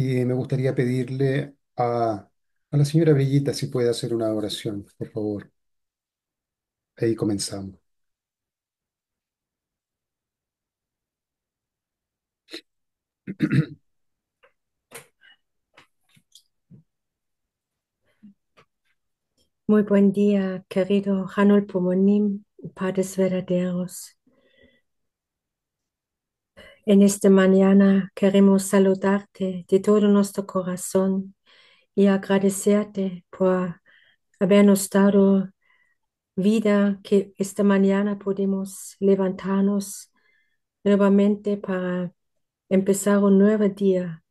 Y me gustaría pedirle a, la señora Brillita si puede hacer una oración, por favor. Ahí comenzamos. Muy buen día, querido Hanul Pomonim, Padres Verdaderos. En esta mañana queremos saludarte de todo nuestro corazón y agradecerte por habernos dado vida, que esta mañana podemos levantarnos nuevamente para empezar un nuevo día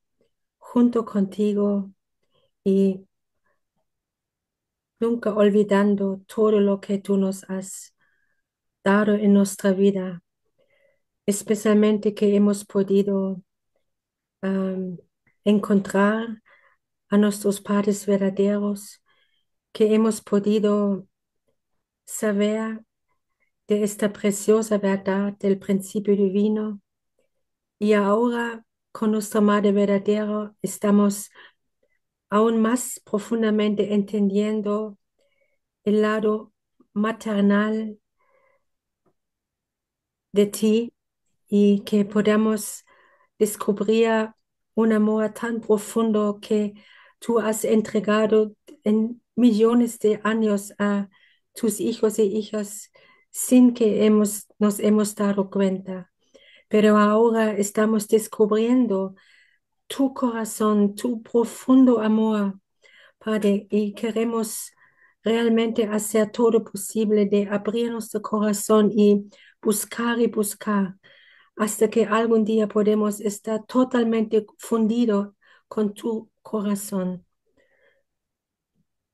junto contigo y nunca olvidando todo lo que tú nos has dado en nuestra vida especialmente que hemos podido encontrar a nuestros padres verdaderos, que hemos podido saber de esta preciosa verdad del principio divino. Y ahora con nuestra Madre verdadera estamos aún más profundamente entendiendo el lado maternal de ti y que podamos descubrir un amor tan profundo que tú has entregado en millones de años a tus hijos e hijas sin que nos hemos dado cuenta. Pero ahora estamos descubriendo tu corazón, tu profundo amor, Padre, y queremos realmente hacer todo posible de abrir nuestro corazón y buscar y buscar hasta que algún día podemos estar totalmente fundido con tu corazón.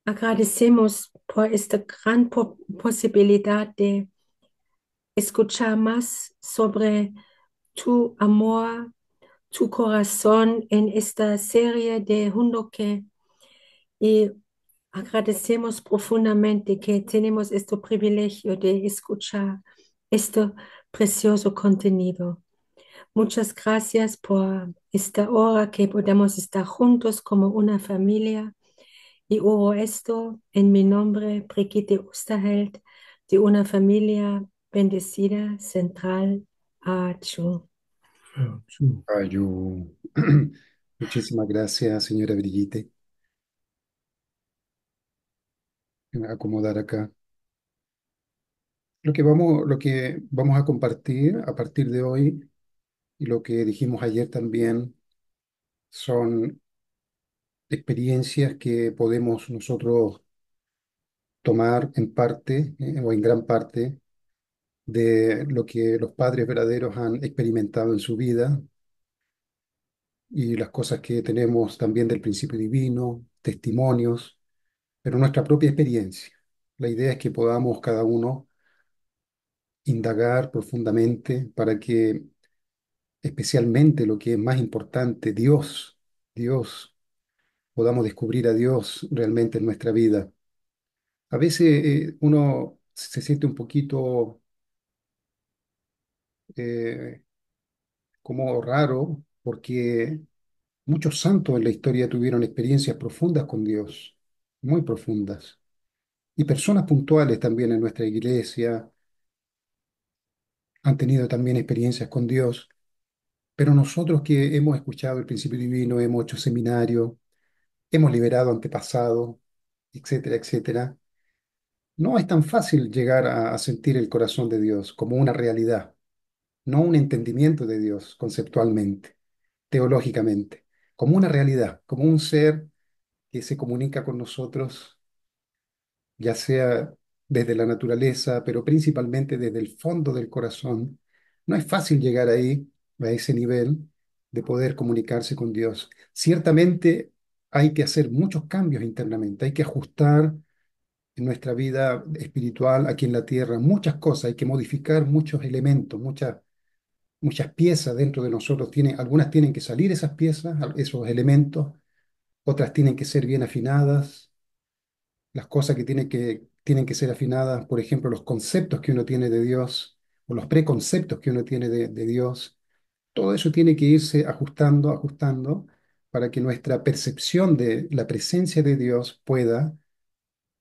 Agradecemos por esta gran posibilidad de escuchar más sobre tu amor, tu corazón en esta serie de Hundoke y agradecemos profundamente que tenemos este privilegio de escuchar esto precioso contenido. Muchas gracias por esta hora que podemos estar juntos como una familia. Y oro esto en mi nombre, Brigitte Osterheld, de una familia bendecida central. Achu. Muchísimas gracias, señora Brigitte. acomodar acá. Lo que vamos, lo que vamos a compartir a partir de hoy y lo que dijimos ayer también son experiencias que podemos nosotros tomar en parte eh, o en gran parte de lo que los padres verdaderos han experimentado en su vida y las cosas que tenemos también del principio divino, testimonios, pero nuestra propia experiencia. La idea es que podamos cada uno indagar profundamente para que especialmente lo que es más importante, Dios, Dios, podamos descubrir a Dios realmente en nuestra vida. A veces eh, uno se siente un poquito eh, como raro porque muchos santos en la historia tuvieron experiencias profundas con Dios, muy profundas. Y personas puntuales también en nuestra iglesia, han tenido también experiencias con Dios, pero nosotros que hemos escuchado el principio divino, hemos hecho seminario, hemos liberado antepasado, etcétera, etcétera, no es tan fácil llegar a, a, sentir el corazón de Dios como una realidad, no un entendimiento de Dios conceptualmente, teológicamente, como una realidad, como un ser que se comunica con nosotros, ya sea desde la naturaleza, pero principalmente desde el fondo del corazón. No es fácil llegar ahí, a ese nivel, de poder comunicarse con Dios. Ciertamente hay que hacer muchos cambios internamente, hay que ajustar en nuestra vida espiritual aquí en la tierra muchas cosas, hay que modificar muchos elementos, muchas, muchas piezas dentro de nosotros. algunas tienen que salir esas piezas, esos elementos, otras tienen que ser bien afinadas, las cosas que tienen que tienen que ser afinadas, por ejemplo, los conceptos que uno tiene de Dios o los preconceptos que uno tiene de, Dios. Todo eso tiene que irse ajustando, ajustando, para que nuestra percepción de la presencia de Dios pueda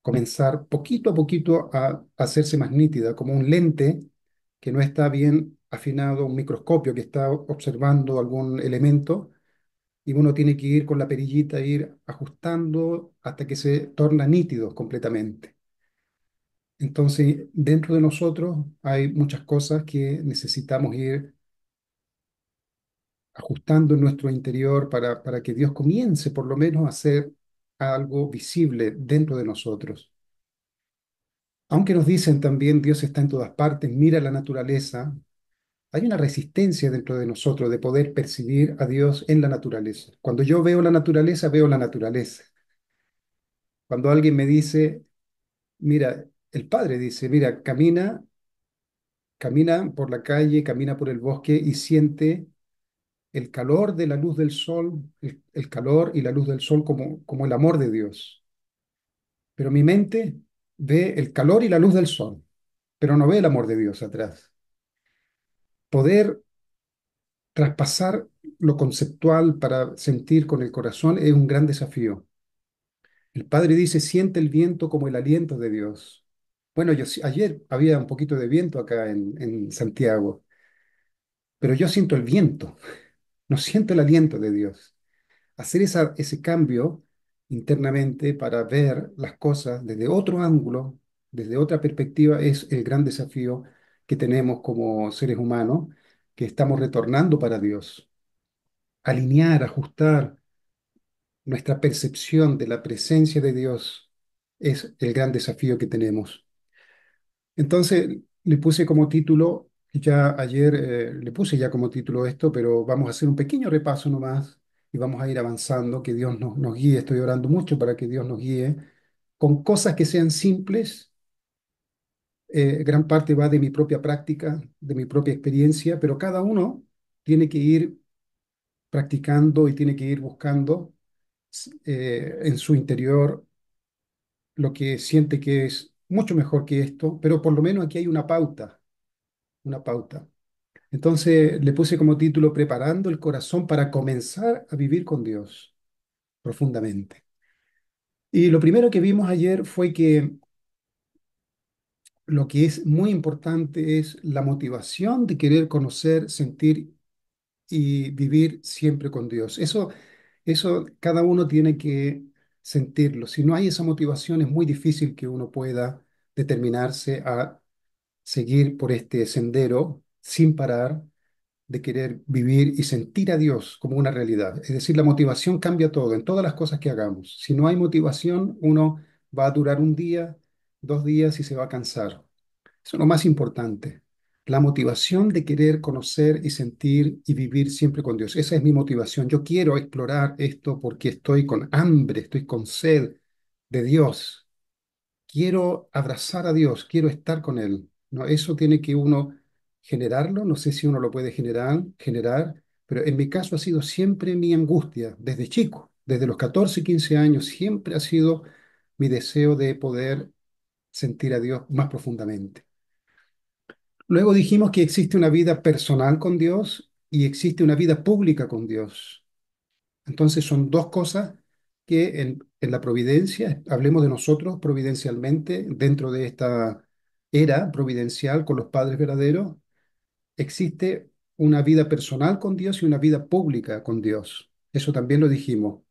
comenzar poquito a poquito a hacerse más nítida, como un lente que no está bien afinado, un microscopio que está observando algún elemento, y uno tiene que ir con la perillita, ir ajustando hasta que se torna nítido completamente. Entonces, dentro de nosotros hay muchas cosas que necesitamos ir ajustando en nuestro interior para, para que Dios comience por lo menos a hacer algo visible dentro de nosotros. Aunque nos dicen también Dios está en todas partes, mira la naturaleza, hay una resistencia dentro de nosotros de poder percibir a Dios en la naturaleza. Cuando yo veo la naturaleza, veo la naturaleza. Cuando alguien me dice, mira, el padre dice, mira, camina, camina por la calle, camina por el bosque y siente el calor de la luz del sol, el, calor y la luz del sol como, como el amor de Dios. Pero mi mente ve el calor y la luz del sol, pero no ve el amor de Dios atrás. Poder traspasar lo conceptual para sentir con el corazón es un gran desafío. El Padre dice, siente el viento como el aliento de Dios. Bueno, yo ayer había un poquito de viento acá en, Santiago, pero yo siento el viento, no siento el aliento de Dios. Hacer ese cambio internamente para ver las cosas desde otro ángulo, desde otra perspectiva, es el gran desafío que tenemos como seres humanos, que estamos retornando para Dios. Alinear, ajustar nuestra percepción de la presencia de Dios es el gran desafío que tenemos. Entonces le puse como título, ya ayer eh, le puse ya como título esto, pero vamos a hacer un pequeño repaso nomás y vamos a ir avanzando, que Dios nos, guíe, estoy orando mucho para que Dios nos guíe, con cosas que sean simples. Eh, gran parte va de mi propia práctica, de mi propia experiencia, pero cada uno tiene que ir practicando y tiene que ir buscando eh, en su interior lo que siente que es mucho mejor que esto, pero por lo menos aquí hay una pauta, una pauta. Entonces le puse como título Preparando el corazón para comenzar a vivir con Dios profundamente. Y lo primero que vimos ayer fue que lo que es muy importante es la motivación de querer conocer, sentir y vivir siempre con Dios. Eso, eso cada uno tiene que sentirlo. Si no hay esa motivación es muy difícil que uno pueda determinarse a seguir por este sendero sin parar de querer vivir y sentir a Dios como una realidad. Es decir, la motivación cambia todo en todas las cosas que hagamos. Si no hay motivación, uno va a durar un día, dos días y se va a cansar. Eso es lo más importante. La motivación de querer conocer y sentir y vivir siempre con Dios. Esa es mi motivación. Yo quiero explorar esto porque estoy con hambre, estoy con sed de Dios, quiero abrazar a Dios, quiero estar con Él. ¿no? Eso tiene que uno generarlo, no sé si uno lo puede generar, generar, pero en mi caso ha sido siempre mi angustia, desde chico, desde los 14, 15 años, siempre ha sido mi deseo de poder sentir a Dios más profundamente. Luego dijimos que existe una vida personal con Dios y existe una vida pública con Dios. Entonces son dos cosas que en en la providencia, hablemos de nosotros providencialmente dentro de esta era providencial con los padres verdaderos, existe una vida personal con Dios y una vida pública con Dios. Eso también lo dijimos.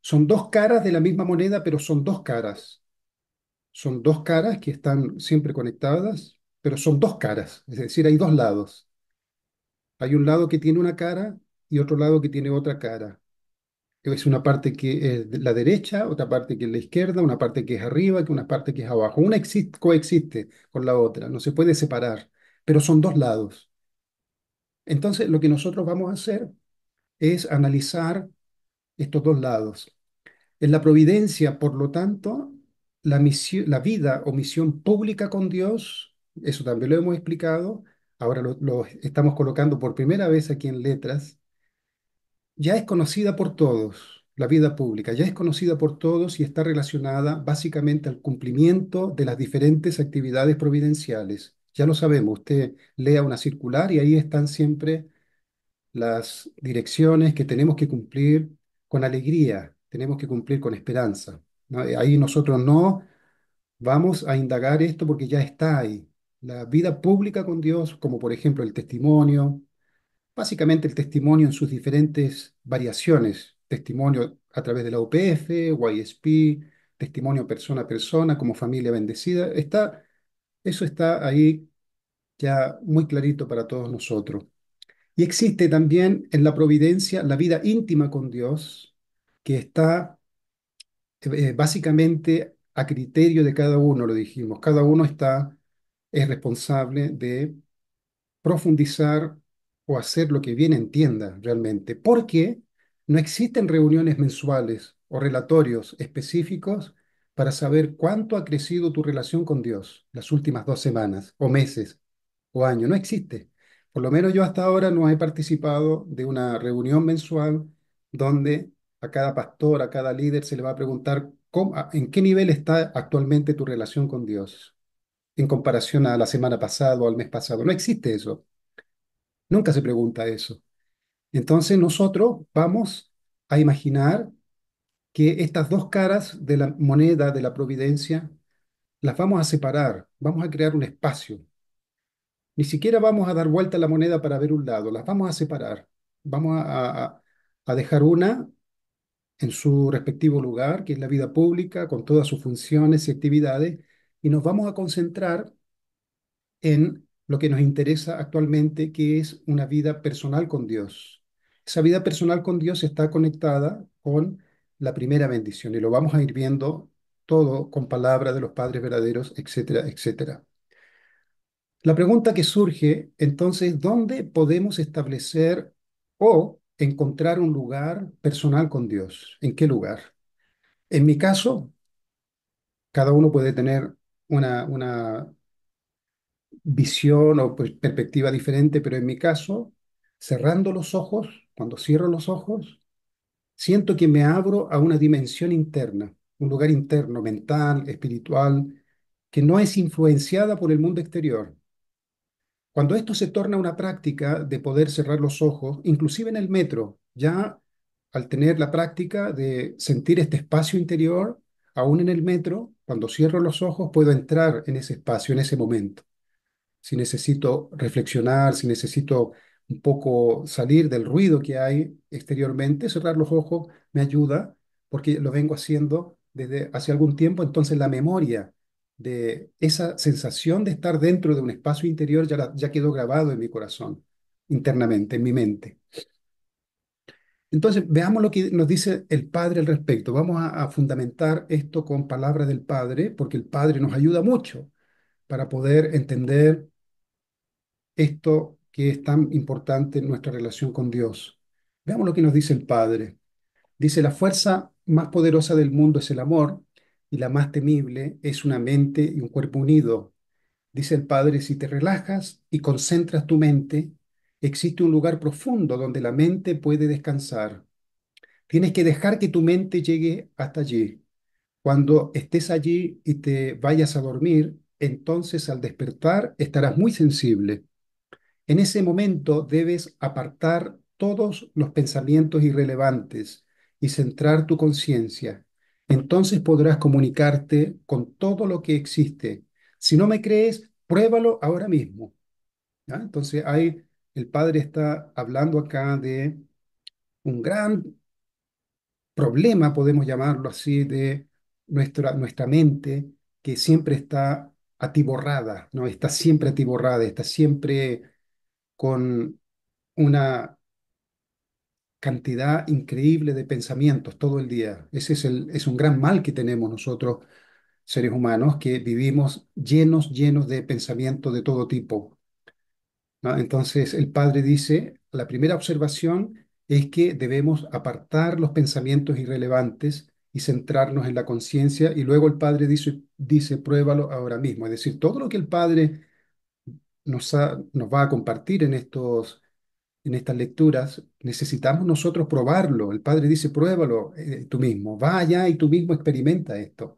Son dos caras de la misma moneda, pero son dos caras. Son dos caras que están siempre conectadas, pero son dos caras, es decir, hay dos lados. Hay un lado que tiene una cara y otro lado que tiene otra cara es una parte que es la derecha, otra parte que es la izquierda, una parte que es arriba, que una parte que es abajo. Una existe, coexiste con la otra, no se puede separar, pero son dos lados. Entonces, lo que nosotros vamos a hacer es analizar estos dos lados. En la providencia, por lo tanto, la, misión, la vida o misión pública con Dios, eso también lo hemos explicado, ahora lo estamos colocando por primera vez aquí en letras, ya es conocida por todos, la vida pública ya es conocida por todos y está relacionada básicamente al cumplimiento de las diferentes actividades providenciales. Ya lo sabemos, usted lea una circular y ahí están siempre las direcciones que tenemos que cumplir con alegría, tenemos que cumplir con esperanza. Eh, ahí nosotros no vamos a indagar esto porque ya está ahí. La vida pública con Dios, como por ejemplo el testimonio, básicamente el testimonio en sus diferentes variaciones, testimonio a través de la UPF, YSP, testimonio persona a persona, como familia bendecida, está, eso está ahí ya muy clarito para todos nosotros. Y existe también en la providencia la vida íntima con Dios, que está eh, eh, básicamente a criterio de cada uno, lo dijimos. Cada uno está, es responsable de profundizar o hacer lo que bien entienda realmente, porque no existen reuniones mensuales o relatorios específicos para saber cuánto ha crecido tu relación con Dios las últimas dos semanas o meses o años. No existe. Por lo menos yo hasta ahora no he participado de una reunión mensual donde a cada pastor, a cada líder se le va a preguntar en qué nivel está actualmente tu relación con Dios en comparación a la semana pasada o al mes pasado. No existe eso. Nunca se pregunta eso. Entonces nosotros vamos a imaginar que estas dos caras de la moneda de la providencia las vamos a separar, vamos a crear un espacio. Ni siquiera vamos a dar vuelta a la moneda para ver un lado, las vamos a separar. Vamos a, a dejar una en su respectivo lugar, que es la vida pública, con todas sus funciones y actividades, y nos vamos a concentrar en lo que nos interesa actualmente, que es una vida personal con Dios. Esa vida personal con Dios está conectada con la primera bendición y lo vamos a ir viendo todo con palabras de los padres verdaderos, etcétera, etcétera. La pregunta que surge entonces, ¿dónde podemos establecer o encontrar un lugar personal con Dios? ¿En qué lugar? En mi caso, cada uno puede tener una, una visión o pues, perspectiva diferente, pero en mi caso, cerrando los ojos, cuando cierro los ojos, siento que me abro a una dimensión interna, un lugar interno, mental, espiritual, que no es influenciada por el mundo exterior. Cuando esto se torna una práctica de poder cerrar los ojos, inclusive en el metro, ya al tener la práctica de sentir este espacio interior, aún en el metro, cuando cierro los ojos, puedo entrar en ese espacio, en ese momento si necesito reflexionar, si necesito un poco salir del ruido que hay exteriormente, cerrar los ojos me ayuda porque lo vengo haciendo desde hace algún tiempo, entonces la memoria de esa sensación de estar dentro de un espacio interior ya, quedó grabado en mi corazón, internamente, en mi mente. Entonces, veamos lo que nos dice el Padre al respecto. Vamos a fundamentar esto con palabras del Padre, porque el Padre nos ayuda mucho para poder entender esto que es tan importante en nuestra relación con Dios. Veamos lo que nos dice el Padre. Dice, la fuerza más poderosa del mundo es el amor y la más temible es una mente y un cuerpo unido. Dice el Padre, si te relajas y concentras tu mente, existe un lugar profundo donde la mente puede descansar. Tienes que dejar que tu mente llegue hasta allí. Cuando estés allí y te vayas a dormir, entonces al despertar estarás muy sensible. En ese momento debes apartar todos los pensamientos irrelevantes y centrar tu conciencia. Entonces podrás comunicarte con todo lo que existe. Si no me crees, pruébalo ahora mismo. Entonces hay, el padre está hablando acá de un gran problema, podemos llamarlo así, de nuestra, nuestra mente que siempre está atiborrada, ¿no? Está siempre atiborrada, está siempre con una cantidad increíble de pensamientos todo el día. Ese es, el, es un gran mal que tenemos nosotros, seres humanos, que vivimos llenos, llenos de pensamientos de todo tipo. Entonces el padre dice, la primera observación es que debemos apartar los pensamientos irrelevantes y centrarnos en la conciencia. Y luego el padre dice, dice, pruébalo ahora mismo. Es decir, todo lo que el padre nos, va a compartir en, estos, en estas lecturas, necesitamos nosotros probarlo. El Padre dice, pruébalo eh, tú mismo, vaya y tú mismo experimenta esto.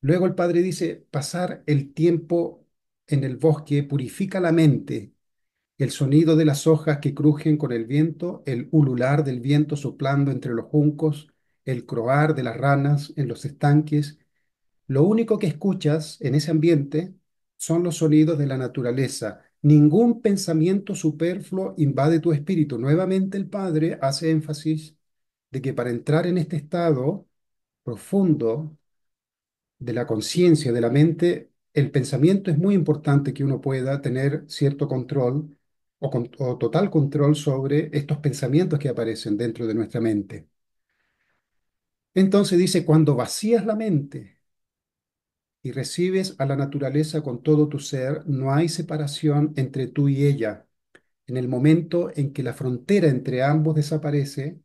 Luego el Padre dice, pasar el tiempo en el bosque purifica la mente. El sonido de las hojas que crujen con el viento, el ulular del viento soplando entre los juncos, el croar de las ranas en los estanques, lo único que escuchas en ese ambiente son los sonidos de la naturaleza. Ningún pensamiento superfluo invade tu espíritu. Nuevamente el Padre hace énfasis de que para entrar en este estado profundo de la conciencia, de la mente, el pensamiento es muy importante que uno pueda tener cierto control o, total control sobre estos pensamientos que aparecen dentro de nuestra mente. Entonces dice, cuando vacías la mente y recibes a la naturaleza con todo tu ser, no hay separación entre tú y ella. En el momento en que la frontera entre ambos desaparece,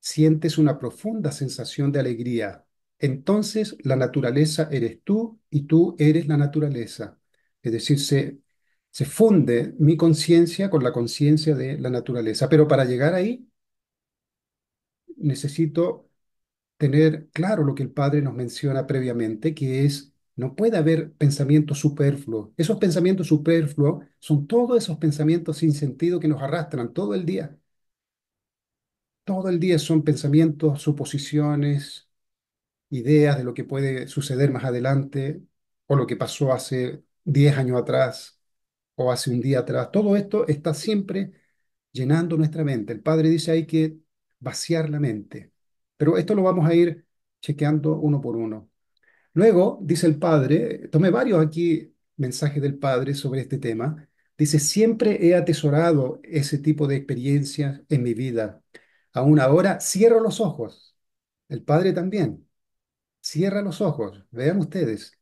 sientes una profunda sensación de alegría. Entonces la naturaleza eres tú y tú eres la naturaleza. Es decir, se, se funde mi conciencia con la conciencia de la naturaleza. Pero para llegar ahí necesito tener claro lo que el Padre nos menciona previamente, que es, no puede haber pensamientos superfluos. Esos pensamientos superfluos son todos esos pensamientos sin sentido que nos arrastran todo el día. Todo el día son pensamientos, suposiciones, ideas de lo que puede suceder más adelante o lo que pasó hace 10 años atrás o hace un día atrás. Todo esto está siempre llenando nuestra mente. El Padre dice hay que vaciar la mente pero esto lo vamos a ir chequeando uno por uno. Luego, dice el Padre, tomé varios aquí mensajes del Padre sobre este tema. Dice, siempre he atesorado ese tipo de experiencias en mi vida. Aún ahora cierro los ojos. El Padre también. Cierra los ojos. Vean ustedes.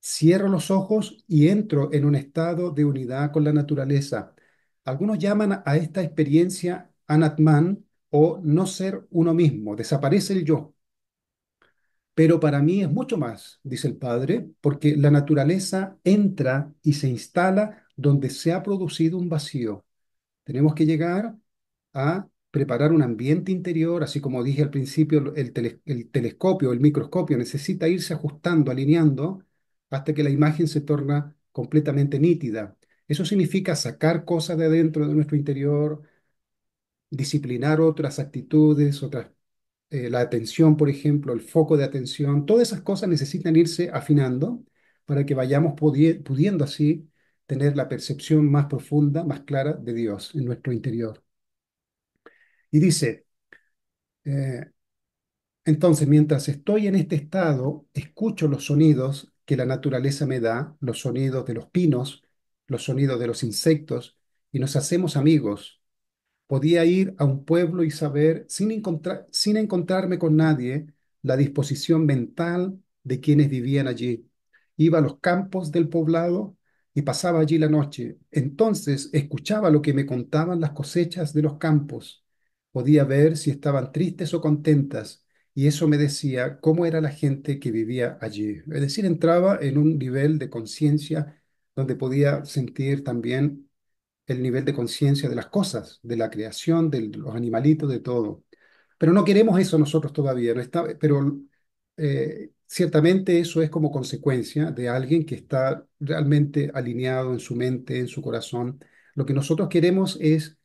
Cierro los ojos y entro en un estado de unidad con la naturaleza. Algunos llaman a esta experiencia anatman o no ser uno mismo, desaparece el yo. Pero para mí es mucho más, dice el padre, porque la naturaleza entra y se instala donde se ha producido un vacío. Tenemos que llegar a preparar un ambiente interior, así como dije al principio, el, telescopio, el microscopio necesita irse ajustando, alineando, hasta que la imagen se torna completamente nítida. Eso significa sacar cosas de dentro de nuestro interior, disciplinar otras actitudes, otras, eh, la atención, por ejemplo, el foco de atención, todas esas cosas necesitan irse afinando para que vayamos pudiendo así tener la percepción más profunda, más clara de Dios en nuestro interior. Y dice, eh, entonces mientras estoy en este estado, escucho los sonidos que la naturaleza me da, los sonidos de los pinos, los sonidos de los insectos, y nos hacemos amigos, podía ir a un pueblo y saber, sin, encontrar, sin encontrarme con nadie, la disposición mental de quienes vivían allí. Iba a los campos del poblado y pasaba allí la noche. Entonces escuchaba lo que me contaban las cosechas de los campos. Podía ver si estaban tristes o contentas, y eso me decía cómo era la gente que vivía allí. Es decir, entraba en un nivel de conciencia donde podía sentir también el nivel de conciencia de las cosas, de la creación, de los animalitos, de todo. Pero no queremos eso nosotros todavía, no está, pero eh, ciertamente eso es como consecuencia de alguien que está realmente alineado en su mente, en su corazón. Lo que nosotros queremos es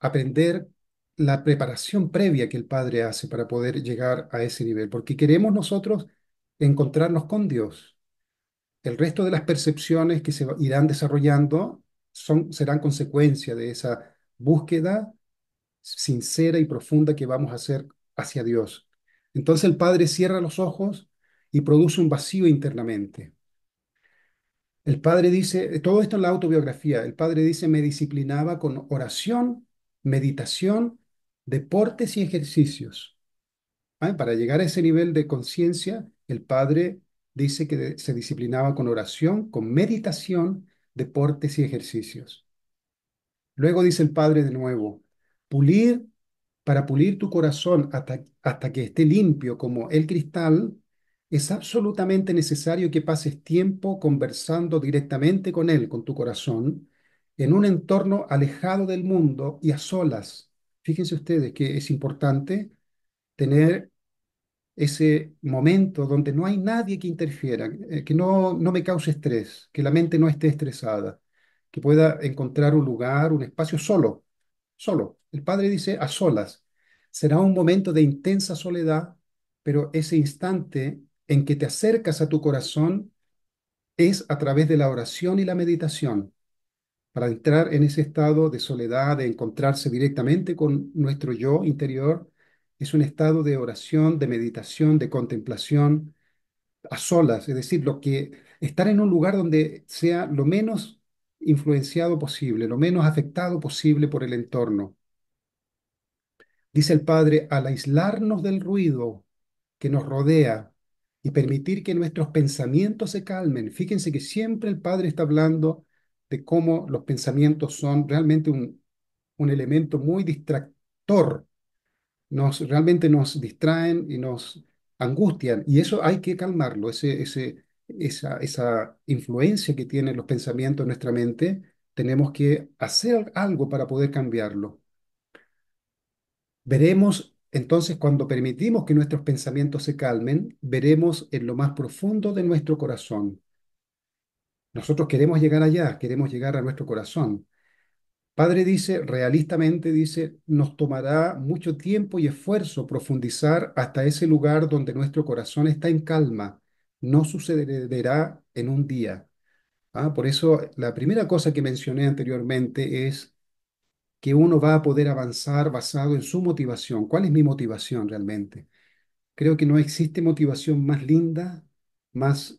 aprender la preparación previa que el Padre hace para poder llegar a ese nivel, porque queremos nosotros encontrarnos con Dios, el resto de las percepciones que se irán desarrollando son, serán consecuencia de esa búsqueda sincera y profunda que vamos a hacer hacia Dios. Entonces el Padre cierra los ojos y produce un vacío internamente. El Padre dice, todo esto en la autobiografía, el Padre dice, me disciplinaba con oración, meditación, deportes y ejercicios. ¿Ah? Para llegar a ese nivel de conciencia, el Padre dice que se disciplinaba con oración, con meditación, deportes y ejercicios. Luego dice el Padre de nuevo, pulir para pulir tu corazón hasta, hasta que esté limpio como el cristal, es absolutamente necesario que pases tiempo conversando directamente con Él, con tu corazón, en un entorno alejado del mundo y a solas. Fíjense ustedes que es importante tener ese momento donde no hay nadie que interfiera, eh, que no, no me cause estrés, que la mente no esté estresada, que pueda encontrar un lugar, un espacio solo, solo. El padre dice a solas. Será un momento de intensa soledad, pero ese instante en que te acercas a tu corazón es a través de la oración y la meditación, para entrar en ese estado de soledad, de encontrarse directamente con nuestro yo interior es un estado de oración, de meditación, de contemplación a solas, es decir, lo que estar en un lugar donde sea lo menos influenciado posible, lo menos afectado posible por el entorno. Dice el Padre, al aislarnos del ruido que nos rodea y permitir que nuestros pensamientos se calmen, fíjense que siempre el Padre está hablando de cómo los pensamientos son realmente un elemento muy distractor nos, realmente nos distraen y nos angustian. Y eso hay que calmarlo, ese, esa, esa influencia que tienen los pensamientos en nuestra mente, tenemos que hacer algo para poder cambiarlo. Veremos entonces cuando permitimos que nuestros pensamientos se calmen, veremos en lo más profundo de nuestro corazón. Nosotros queremos llegar allá, queremos llegar a nuestro corazón. Padre dice, realistamente dice, nos tomará mucho tiempo y esfuerzo profundizar hasta ese lugar donde nuestro corazón está en calma. No sucederá en un día. ¿Ah? Por eso la primera cosa que mencioné anteriormente es que uno va a poder avanzar basado en su motivación. ¿Cuál es mi motivación realmente? Creo que no existe motivación más linda, más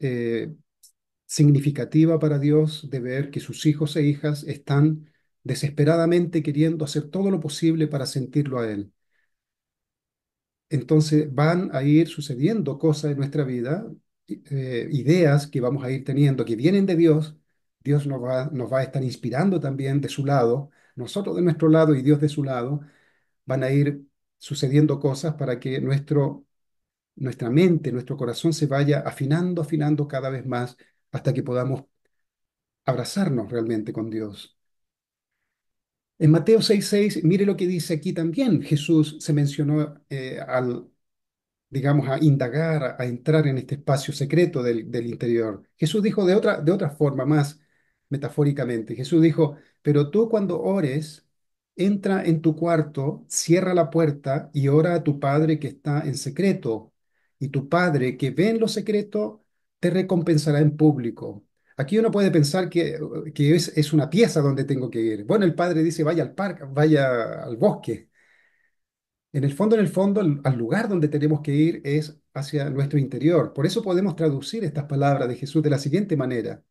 eh, significativa para Dios de ver que sus hijos e hijas están desesperadamente queriendo hacer todo lo posible para sentirlo a Él. Entonces van a ir sucediendo cosas en nuestra vida, eh, ideas que vamos a ir teniendo que vienen de Dios. Dios nos va, nos va a estar inspirando también de su lado, nosotros de nuestro lado y Dios de su lado. Van a ir sucediendo cosas para que nuestro, nuestra mente, nuestro corazón se vaya afinando, afinando cada vez más hasta que podamos abrazarnos realmente con Dios. En Mateo 6:6, mire lo que dice aquí también. Jesús se mencionó eh, al, digamos, a indagar, a entrar en este espacio secreto del, interior. Jesús dijo de otra, de otra forma más metafóricamente. Jesús dijo, pero tú cuando ores, entra en tu cuarto, cierra la puerta y ora a tu Padre que está en secreto. Y tu Padre que ve en lo secreto, te recompensará en público. Aquí uno puede pensar que, es, una pieza donde tengo que ir. Bueno, el padre dice, vaya al parque, vaya al bosque. En el fondo, en el fondo, al, al lugar donde tenemos que ir es hacia nuestro interior. Por eso podemos traducir estas palabras de Jesús de la siguiente manera.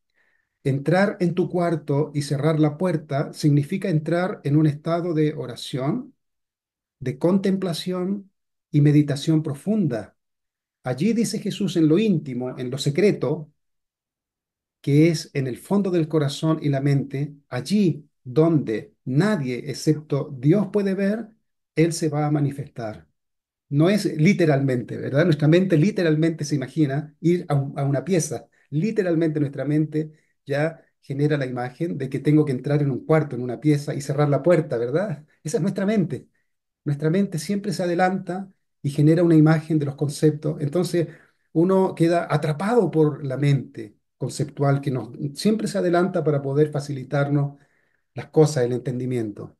Entrar en tu cuarto y cerrar la puerta significa entrar en un estado de oración, de contemplación y meditación profunda Allí dice Jesús en lo íntimo, en lo secreto, que es en el fondo del corazón y la mente, allí donde nadie excepto Dios puede ver, Él se va a manifestar. No es literalmente, ¿verdad? Nuestra mente literalmente se imagina ir a, una pieza. Literalmente nuestra mente ya genera la imagen de que tengo que entrar en un cuarto, en una pieza y cerrar la puerta, ¿verdad? Esa es nuestra mente. Nuestra mente siempre se adelanta y genera una imagen de los conceptos. Entonces uno queda atrapado por la mente conceptual que nos, siempre se adelanta para poder facilitarnos las cosas, el entendimiento.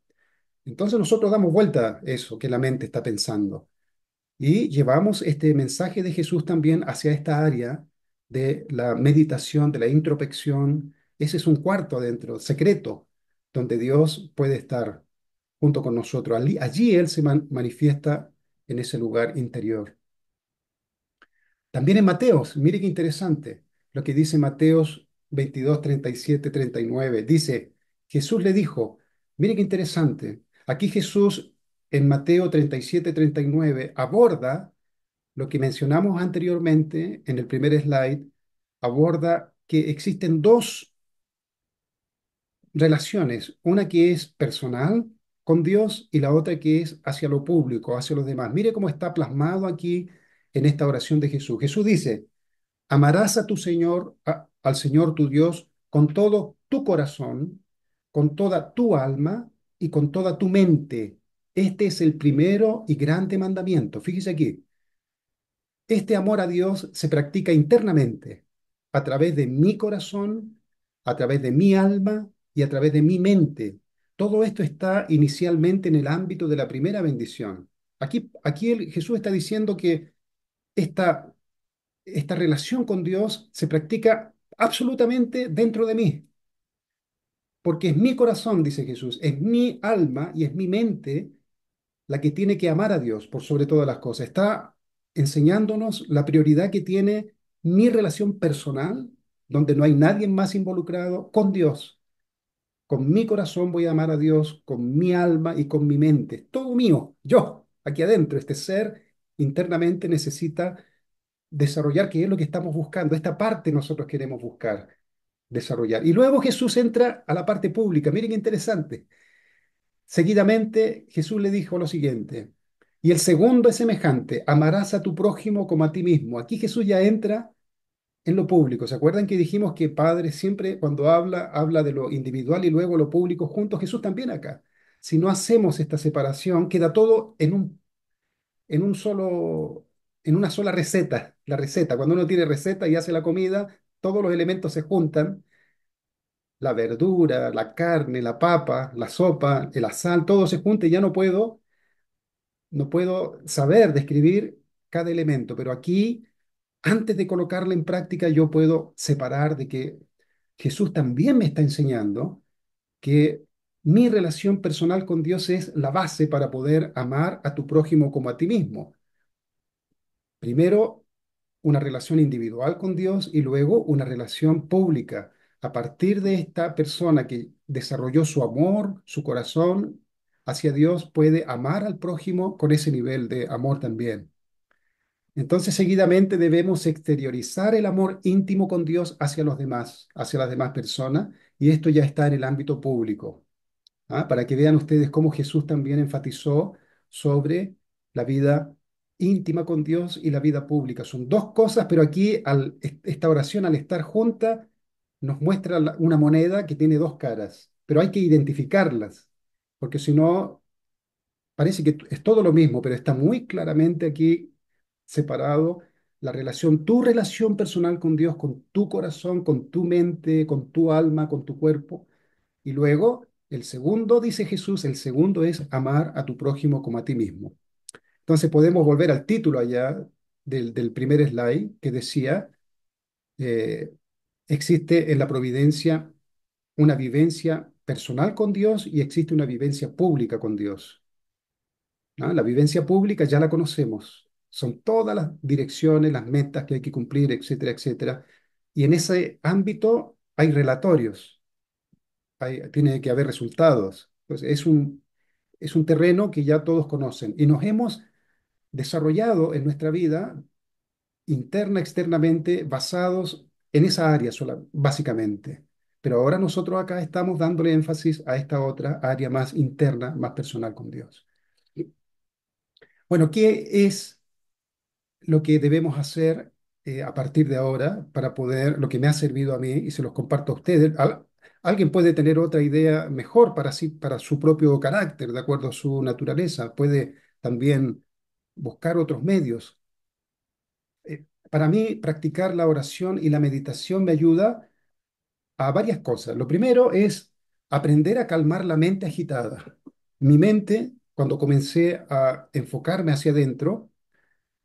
Entonces nosotros damos vuelta a eso que la mente está pensando y llevamos este mensaje de Jesús también hacia esta área de la meditación, de la introspección. Ese es un cuarto adentro, secreto, donde Dios puede estar junto con nosotros. Allí, Él se manifiesta en ese lugar interior. También en Mateos, mire qué interesante lo que dice Mateos 22, 37, 39. Dice, Jesús le dijo, mire qué interesante, aquí Jesús en Mateo 37, 39 aborda lo que mencionamos anteriormente en el primer slide, aborda que existen dos relaciones, una que es personal con Dios y la otra que es hacia lo público, hacia los demás. Mire cómo está plasmado aquí en esta oración de Jesús. Jesús dice, amarás a tu Señor, al Señor tu Dios, con todo tu corazón, con toda tu alma y con toda tu mente. Este es el primero y grande mandamiento. Fíjese aquí. Este amor a Dios se practica internamente, a través de mi corazón, a través de mi alma y a través de mi mente. Todo esto está inicialmente en el ámbito de la primera bendición. Aquí, Jesús está diciendo que esta, esta relación con Dios se practica absolutamente dentro de mí. Porque es mi corazón, dice Jesús, es mi alma y es mi mente la que tiene que amar a Dios por sobre todas las cosas. Está enseñándonos la prioridad que tiene mi relación personal, donde no hay nadie más involucrado, con Dios. Con mi corazón voy a amar a Dios, con mi alma y con mi mente. todo mío, yo, aquí adentro, este ser internamente necesita desarrollar, que es lo que estamos buscando, esta parte nosotros queremos buscar, desarrollar. Y luego Jesús entra a la parte pública, miren qué interesante. Seguidamente Jesús le dijo lo siguiente, y el segundo es semejante, amarás a tu prójimo como a ti mismo. Aquí Jesús ya entra en lo público. ¿Se acuerdan que dijimos que Padre siempre cuando habla, habla de lo individual y luego lo público juntos? Jesús también acá. Si no hacemos esta separación, queda todo en un, en un solo, en una sola receta. La receta, cuando uno tiene receta y hace la comida, todos los elementos se juntan. La verdura, la carne, la papa, la sopa, el sal, todo se junta y ya no puedo, no puedo saber describir cada elemento. Pero aquí antes de colocarla en práctica, yo puedo separar de que Jesús también me está enseñando que mi relación personal con Dios es la base para poder amar a tu prójimo como a ti mismo. Primero, una relación individual con Dios y luego una relación pública. A partir de esta persona que desarrolló su amor, su corazón hacia Dios, puede amar al prójimo con ese nivel de amor también. Entonces, seguidamente debemos exteriorizar el amor íntimo con Dios hacia los demás, hacia las demás personas, y esto ya está en el ámbito público. ¿ah? Para que vean ustedes cómo Jesús también enfatizó sobre la vida íntima con Dios y la vida pública. Son dos cosas, pero aquí esta oración, al estar junta, nos muestra una moneda que tiene dos caras, pero hay que identificarlas, porque si no, parece que es todo lo mismo, pero está muy claramente aquí separado la relación, tu relación personal con Dios, con tu corazón, con tu mente, con tu alma, con tu cuerpo. Y luego, el segundo, dice Jesús, el segundo es amar a tu prójimo como a ti mismo. Entonces podemos volver al título allá del, primer slide que decía, eh, existe en la providencia una vivencia personal con Dios y existe una vivencia pública con Dios. La vivencia pública ya la conocemos, son todas las direcciones, las metas que hay que cumplir, etcétera, etcétera. Y en ese ámbito hay relatorios, tiene que haber resultados. Pues es un, es un terreno que ya todos conocen y nos hemos desarrollado en nuestra vida interna, externamente, basados en esa área básicamente. Pero ahora nosotros acá estamos dándole énfasis a esta otra área más interna, más personal con Dios. Bueno, ¿qué es lo que debemos hacer eh, a partir de ahora para poder, lo que me ha servido a mí y se los comparto a ustedes. alguien puede tener otra idea mejor para, sí, para su propio carácter, de acuerdo a su naturaleza. Puede también buscar otros medios. Eh, para mí, practicar la oración y la meditación me ayuda a varias cosas. Lo primero es aprender a calmar la mente agitada. Mi mente, cuando comencé a enfocarme hacia adentro,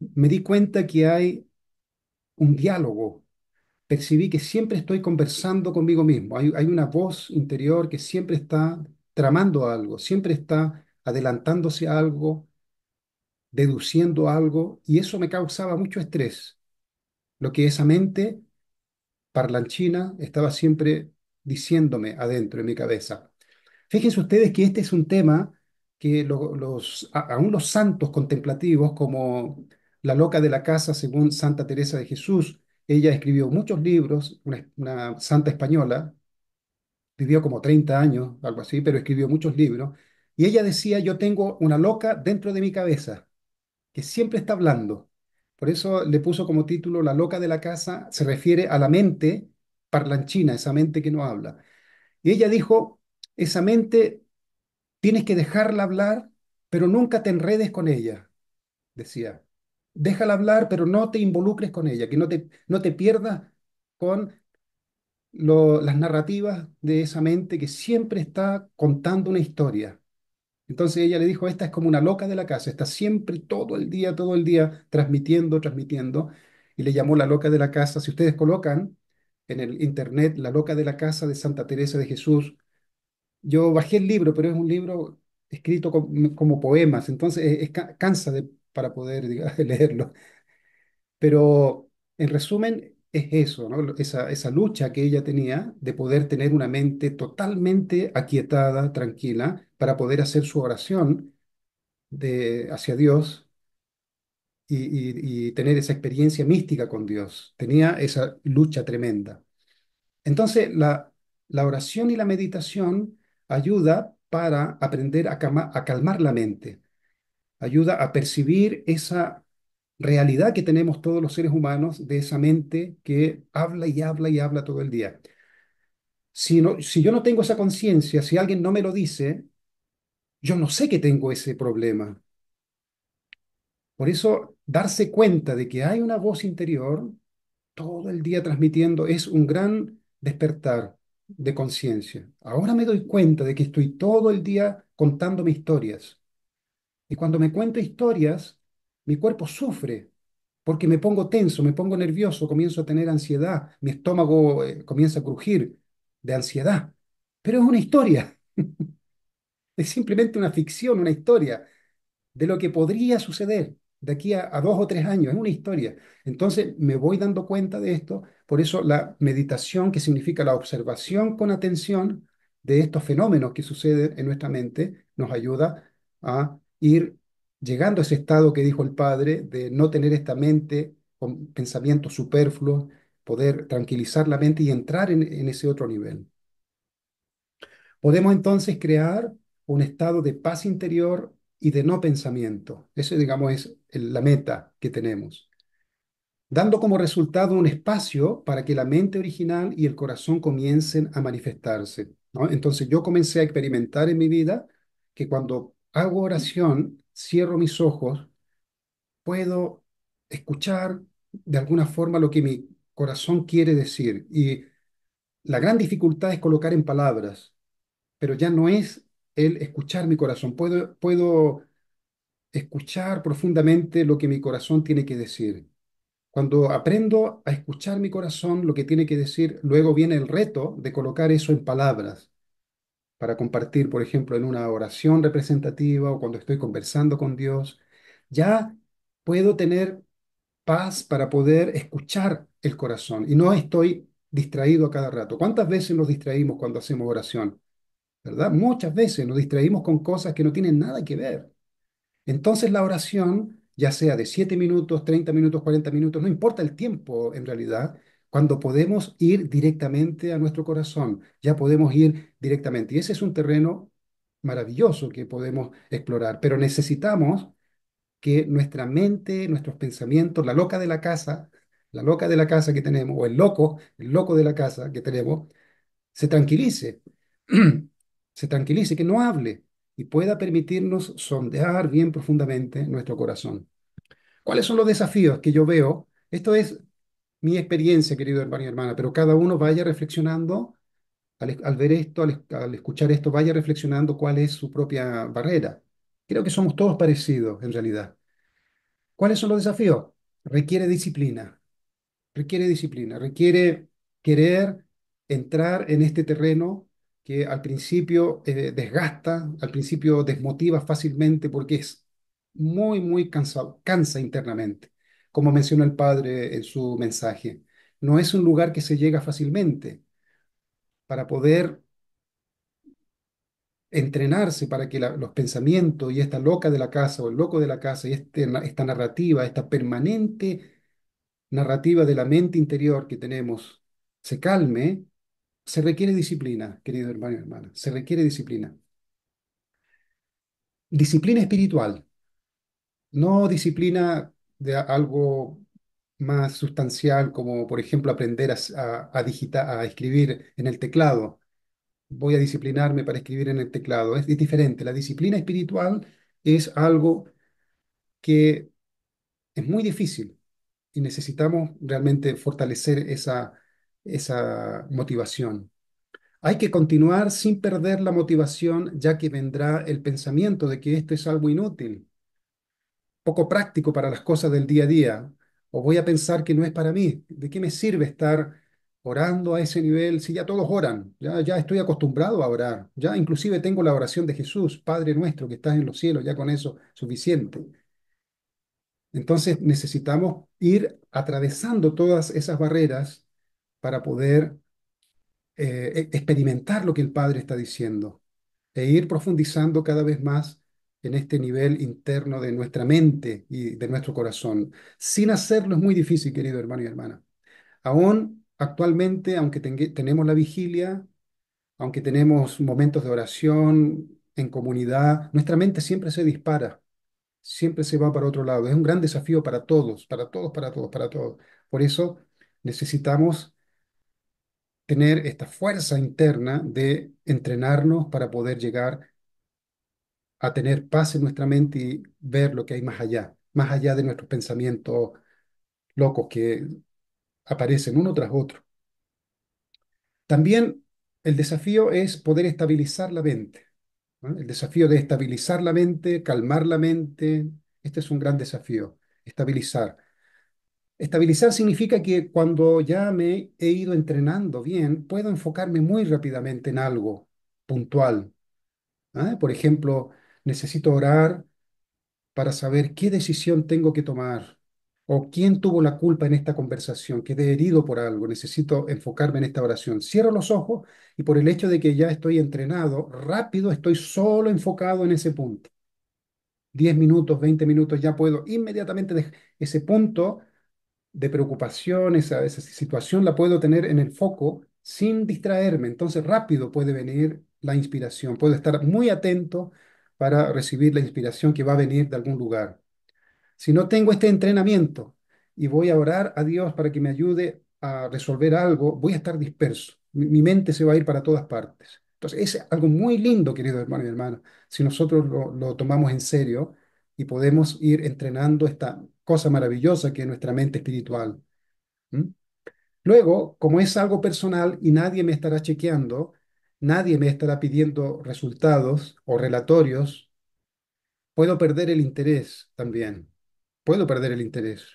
me di cuenta que hay un diálogo. Percibí que siempre estoy conversando conmigo mismo. Hay, una voz interior que siempre está tramando algo, siempre está adelantándose a algo, deduciendo algo, y eso me causaba mucho estrés. Lo que esa mente parlanchina estaba siempre diciéndome adentro en mi cabeza. Fíjense ustedes que este es un tema que los, aún los santos contemplativos como la loca de la casa, según Santa Teresa de Jesús. Ella escribió muchos libros, una, santa española, vivió como 30 años, algo así, pero escribió muchos libros. Y ella decía, yo tengo una loca dentro de mi cabeza, que siempre está hablando. Por eso le puso como título La loca de la casa, se refiere a la mente parlanchina, esa mente que no habla. Y ella dijo, esa mente tienes que dejarla hablar, pero nunca te enredes con ella, decía déjala hablar, pero no te involucres con ella, que no te, no te pierdas con las narrativas de esa mente que siempre está contando una historia. Entonces ella le dijo, esta es como una loca de la casa, está siempre todo el día, todo el día transmitiendo, transmitiendo, y le llamó la loca de la casa. Si ustedes colocan en el internet la loca de la casa de Santa Teresa de Jesús, yo bajé el libro, pero es un libro escrito como, poemas, entonces es, cansa de para poder leerlo. Pero en resumen, es eso, esa, lucha que ella tenía de poder tener una mente totalmente aquietada, tranquila, para poder hacer su oración de, hacia Dios y, tener esa experiencia mística con Dios. Tenía esa lucha tremenda. Entonces, la, oración y la meditación ayuda para aprender a calmar la mente ayuda a percibir esa realidad que tenemos todos los seres humanos de esa mente que habla y habla y habla todo el día. Si, no, si yo no tengo esa conciencia, si alguien no me lo dice, yo no sé que tengo ese problema. Por eso, darse cuenta de que hay una voz interior todo el día transmitiendo es un gran despertar de conciencia. Ahora me doy cuenta de que estoy todo el día contándome historias y cuando me cuenta historias, mi cuerpo sufre porque me pongo tenso, me pongo nervioso, comienzo a tener ansiedad, mi estómago eh, comienza a crujir de ansiedad. Pero es una historia, es simplemente una ficción, una historia de lo que podría suceder de aquí a, a, dos o tres años, es una historia. Entonces me voy dando cuenta de esto, por eso la meditación, que significa la observación con atención de estos fenómenos que suceden en nuestra mente, nos ayuda a ir llegando a ese estado que dijo el Padre, de no tener esta mente con pensamientos superfluos, poder tranquilizar la mente y entrar en, ese otro nivel. Podemos entonces crear un estado de paz interior y de no pensamiento. Eso, digamos, es la meta que tenemos. Dando como resultado un espacio para que la mente original y el corazón comiencen a manifestarse. Entonces yo comencé a experimentar en mi vida que cuando hago oración, cierro mis ojos, puedo escuchar de alguna forma lo que mi corazón quiere decir. Y la gran dificultad es colocar en palabras, pero ya no es el escuchar mi corazón. Puedo, puedo escuchar profundamente lo que mi corazón tiene que decir. Cuando aprendo a escuchar mi corazón, lo que tiene que decir, luego viene el reto de colocar eso en palabras para compartir, por ejemplo, en una oración representativa o cuando estoy conversando con Dios, ya puedo tener paz para poder escuchar el corazón y no estoy distraído a cada rato. ¿Cuántas veces nos distraímos cuando hacemos oración? ¿Verdad? Muchas veces nos distraímos con cosas que no tienen nada que ver. Entonces la oración, ya sea de 7 minutos, 30 minutos, 40 minutos, no importa el tiempo en realidad, cuando podemos ir directamente a nuestro corazón, ya podemos ir directamente. Y ese es un terreno maravilloso que podemos explorar, pero necesitamos que nuestra mente, nuestros pensamientos, la loca de la casa, la loca de la casa que tenemos, o el loco, el loco de la casa que tenemos, se tranquilice, se tranquilice, que no hable y pueda permitirnos sondear bien profundamente nuestro corazón. ¿Cuáles son los desafíos que yo veo? Esto es mi experiencia, querido hermano y hermana, pero cada uno vaya reflexionando, al, ver esto, al, escuchar esto, vaya reflexionando cuál es su propia barrera. Creo que somos todos parecidos en realidad. ¿Cuáles son los desafíos? Requiere disciplina, requiere disciplina, requiere querer entrar en este terreno que al principio eh, desgasta, al principio desmotiva fácilmente porque es muy, muy cansado, cansa internamente como menciona el Padre en su mensaje. No es un lugar que se llega fácilmente. Para poder entrenarse para que los pensamientos y esta loca de la casa o el loco de la casa y este esta narrativa, esta permanente narrativa de la mente interior que tenemos se calme, se requiere disciplina, querido hermano y hermana, se requiere disciplina. Disciplina espiritual, no disciplina de algo más sustancial, como por ejemplo aprender a, escribir en el teclado. Voy a disciplinarme para escribir en el teclado. Es, diferente. La disciplina espiritual es algo que es muy difícil y necesitamos realmente fortalecer esa, esa motivación. Hay que continuar sin perder la motivación, ya que vendrá el pensamiento de que esto es algo inútil poco práctico para las cosas del día a día, o voy a pensar que no es para mí. ¿De qué me sirve estar orando a ese nivel si ya todos oran? Ya, ya estoy acostumbrado a orar. Ya inclusive tengo la oración de Jesús, Padre nuestro que estás en los cielos, ya con eso suficiente. Entonces necesitamos ir atravesando todas esas barreras para poder eh, e-, experimentar lo que el Padre está diciendo e ir profundizando cada vez más en este nivel interno de nuestra mente y de nuestro corazón. Sin hacerlo es muy difícil, querido hermano y hermana. Aún actualmente, aunque tenemos la vigilia, aunque tenemos momentos de oración en comunidad, nuestra mente siempre se dispara, siempre se va para otro lado. Es un gran desafío para todos, para todos, para todos, para todos. Por eso necesitamos tener esta fuerza interna de entrenarnos para poder llegar a tener paz en nuestra mente y ver lo que hay más allá, más allá de nuestros pensamientos locos que aparecen uno tras otro. También el desafío es poder estabilizar la mente. El desafío de estabilizar la mente, calmar la mente, este es un gran desafío, estabilizar. Estabilizar significa que cuando ya me he ido entrenando bien, puedo enfocarme muy rápidamente en algo puntual. Por ejemplo, necesito orar para saber qué decisión tengo que tomar o quién tuvo la culpa en esta conversación, quedé herido por algo, necesito enfocarme en esta oración. Cierro los ojos y por el hecho de que ya estoy entrenado, rápido estoy solo enfocado en ese punto. Diez minutos, veinte minutos, ya puedo inmediatamente dejar ese punto de preocupación, esa situación la puedo tener en el foco sin distraerme. Entonces rápido puede venir la inspiración, puedo estar muy atento para recibir la inspiración que va a venir de algún lugar. Si no tengo este entrenamiento y voy a orar a Dios para que me ayude a resolver algo, voy a estar disperso. Mi, mente se va a ir para todas partes. Entonces, es algo muy lindo, querido hermano y hermanas, si nosotros lo, tomamos en serio y podemos ir entrenando esta cosa maravillosa que es nuestra mente espiritual. ¿Mm? Luego, como es algo personal y nadie me estará chequeando, Nadie me estará pidiendo resultados o relatorios. Puedo perder el interés también. Puedo perder el interés.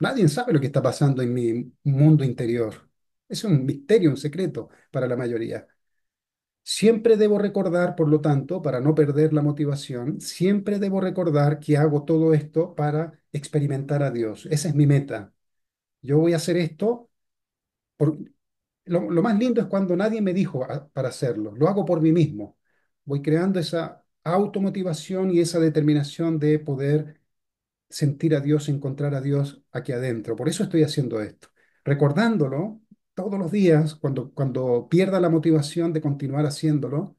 Nadie sabe lo que está pasando en mi mundo interior. Es un misterio, un secreto para la mayoría. Siempre debo recordar, por lo tanto, para no perder la motivación, siempre debo recordar que hago todo esto para experimentar a Dios. Esa es mi meta. Yo voy a hacer esto por, lo, más lindo es cuando nadie me dijo ah, para hacerlo, lo hago por mí mismo. Voy creando esa automotivación y esa determinación de poder sentir a Dios, encontrar a Dios aquí adentro. Por eso estoy haciendo esto, recordándolo todos los días cuando, cuando pierda la motivación de continuar haciéndolo.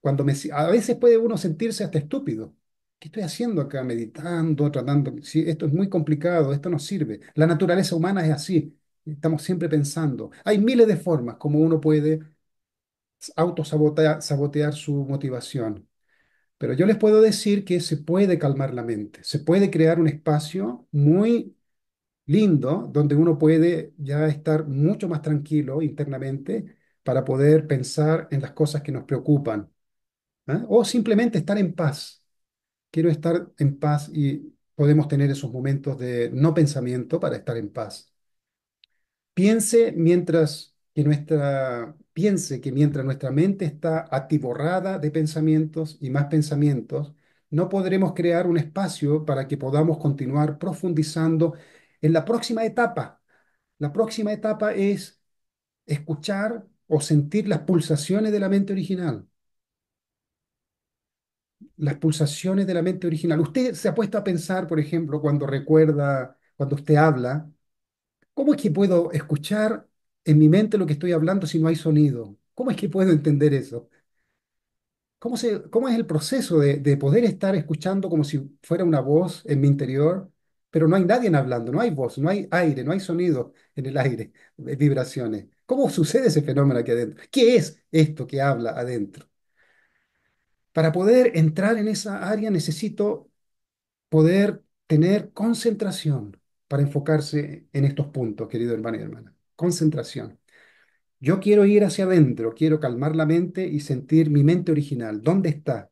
Cuando me, a veces puede uno sentirse hasta estúpido. ¿Qué estoy haciendo acá? Meditando, tratando. esto es muy complicado, esto no sirve. La naturaleza humana es así. Estamos siempre pensando. Hay miles de formas como uno puede autosabotear sabotear su motivación. Pero yo les puedo decir que se puede calmar la mente, se puede crear un espacio muy lindo donde uno puede ya estar mucho más tranquilo internamente para poder pensar en las cosas que nos preocupan. ¿ah? O simplemente estar en paz. Quiero estar en paz y podemos tener esos momentos de no pensamiento para estar en paz. Piense mientras que nuestra piense que mientras nuestra mente está atiborrada de pensamientos y más pensamientos, no podremos crear un espacio para que podamos continuar profundizando en la próxima etapa. La próxima etapa es escuchar o sentir las pulsaciones de la mente original. Las pulsaciones de la mente original. Usted se ha puesto a pensar, por ejemplo, cuando recuerda, cuando usted habla, ¿Cómo es que puedo escuchar en mi mente lo que estoy hablando si no hay sonido? ¿Cómo es que puedo entender eso? ¿Cómo, cómo es el proceso de, de poder estar escuchando como si fuera una voz en mi interior, pero no hay nadie hablando, no hay voz, no hay aire, no hay sonido en el aire, eh, vibraciones? ¿Cómo sucede ese fenómeno aquí adentro? ¿Qué es esto que habla adentro? Para poder entrar en esa área necesito poder tener concentración, para enfocarse en estos puntos, querido hermano y hermana. Concentración. Yo quiero ir hacia adentro, quiero calmar la mente y sentir mi mente original. ¿Dónde está?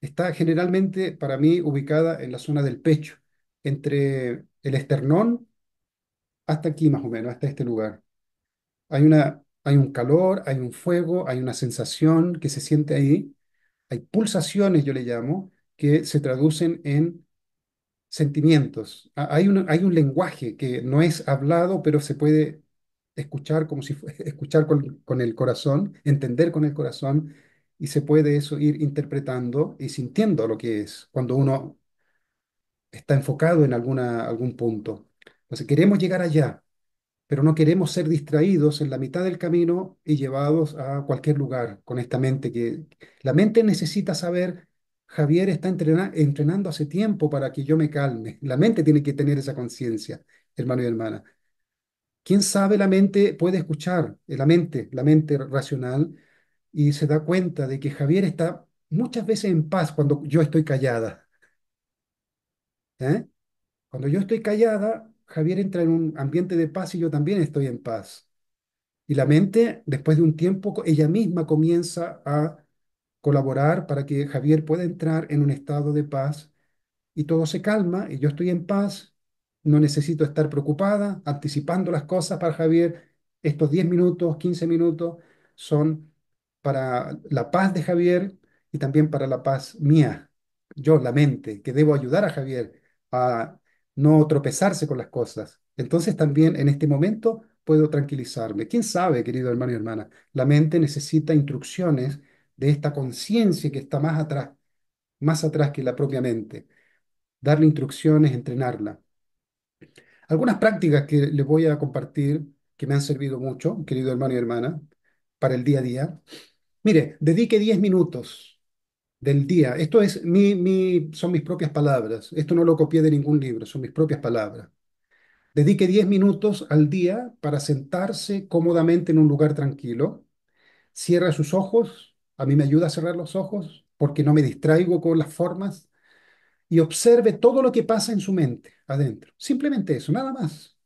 Está generalmente para mí ubicada en la zona del pecho, entre el esternón hasta aquí más o menos, hasta este lugar. Hay, una, hay un calor, hay un fuego, hay una sensación que se siente ahí. Hay pulsaciones, yo le llamo, que se traducen en sentimientos. Hay un, hay un lenguaje que no es hablado, pero se puede escuchar como si escuchar con, el corazón, entender con el corazón, y se puede eso ir interpretando y sintiendo lo que es cuando uno está enfocado en alguna, algún punto. Entonces queremos llegar allá, pero no queremos ser distraídos en la mitad del camino y llevados a cualquier lugar con esta mente que la mente necesita saber Javier está entrenando hace tiempo para que yo me calme. La mente tiene que tener esa conciencia, hermano y hermana. ¿Quién sabe la mente puede escuchar, la mente, la mente racional, y se da cuenta de que Javier está muchas veces en paz cuando yo estoy callada? ¿Eh? Cuando yo estoy callada, Javier entra en un ambiente de paz y yo también estoy en paz. Y la mente, después de un tiempo, ella misma comienza a colaborar para que Javier pueda entrar en un estado de paz y todo se calma y yo estoy en paz, no necesito estar preocupada, anticipando las cosas para Javier. Estos 10 minutos, 15 minutos son para la paz de Javier y también para la paz mía, yo, la mente, que debo ayudar a Javier a no tropezarse con las cosas. Entonces también en este momento puedo tranquilizarme. ¿Quién sabe, querido hermano y hermana? La mente necesita instrucciones de esta conciencia que está más atrás, más atrás que la propia mente. Darle instrucciones, entrenarla. Algunas prácticas que les voy a compartir que me han servido mucho, querido hermano y hermana, para el día a día. Mire, dedique 10 minutos del día. Esto es mi, mi, son mis propias palabras. Esto no lo copié de ningún libro, son mis propias palabras. Dedique 10 minutos al día para sentarse cómodamente en un lugar tranquilo. Cierra sus ojos a mí me ayuda a cerrar los ojos porque no me distraigo con las formas y observe todo lo que pasa en su mente adentro. Simplemente eso, nada más.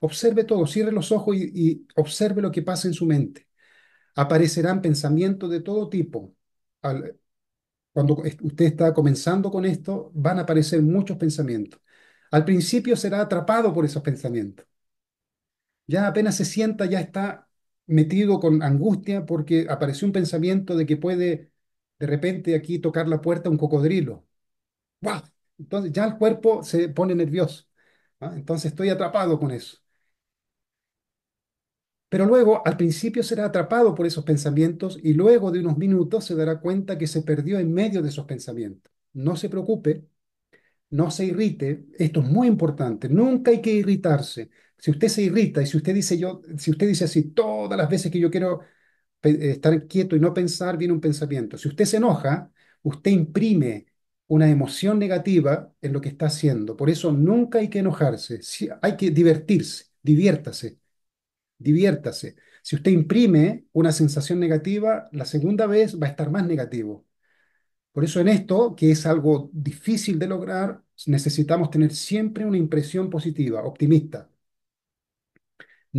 Observe todo, cierre los ojos y, observe lo que pasa en su mente. Aparecerán pensamientos de todo tipo. cuando usted está comenzando con esto, van a aparecer muchos pensamientos. Al principio será atrapado por esos pensamientos. Ya apenas se sienta, ya está metido con angustia porque apareció un pensamiento de que puede de repente aquí tocar la puerta un cocodrilo. Entonces ya el cuerpo se pone nervioso. ¿ah? Entonces estoy atrapado con eso. Pero luego al principio será atrapado por esos pensamientos y luego de unos minutos se dará cuenta que se perdió en medio de esos pensamientos. No se preocupe, no se irrite. Esto es muy importante. Nunca hay que irritarse. Si usted se irrita y si usted dice yo, si usted dice así todas las veces que yo quiero eh, estar quieto y no pensar, viene un pensamiento. Si usted se enoja, usted imprime una emoción negativa en lo que está haciendo. Por eso nunca hay que enojarse, hay que divertirse, diviértase, diviértase. Si usted imprime una sensación negativa, la segunda vez va a estar más negativo. Por eso en esto, que es algo difícil de lograr, necesitamos tener siempre una impresión positiva, optimista.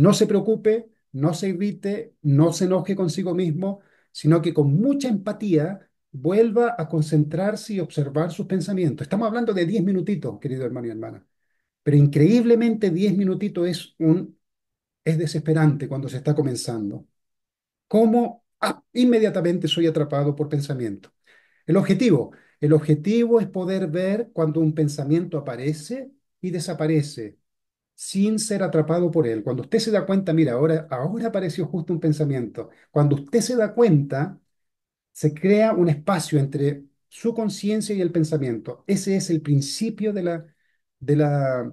No se preocupe, no se irrite, no se enoje consigo mismo, sino que con mucha empatía vuelva a concentrarse y observar sus pensamientos. Estamos hablando de diez minutitos, querido hermano y hermana, pero increíblemente diez minutitos es un es desesperante cuando se está comenzando. ¿Cómo ah, inmediatamente soy atrapado por pensamiento? El objetivo, el objetivo es poder ver cuando un pensamiento aparece y desaparece, sin ser atrapado por él. Cuando usted se da cuenta, mira, ahora, ahora apareció justo un pensamiento. Cuando usted se da cuenta, se crea un espacio entre su conciencia y el pensamiento. Ese es el principio de la, de la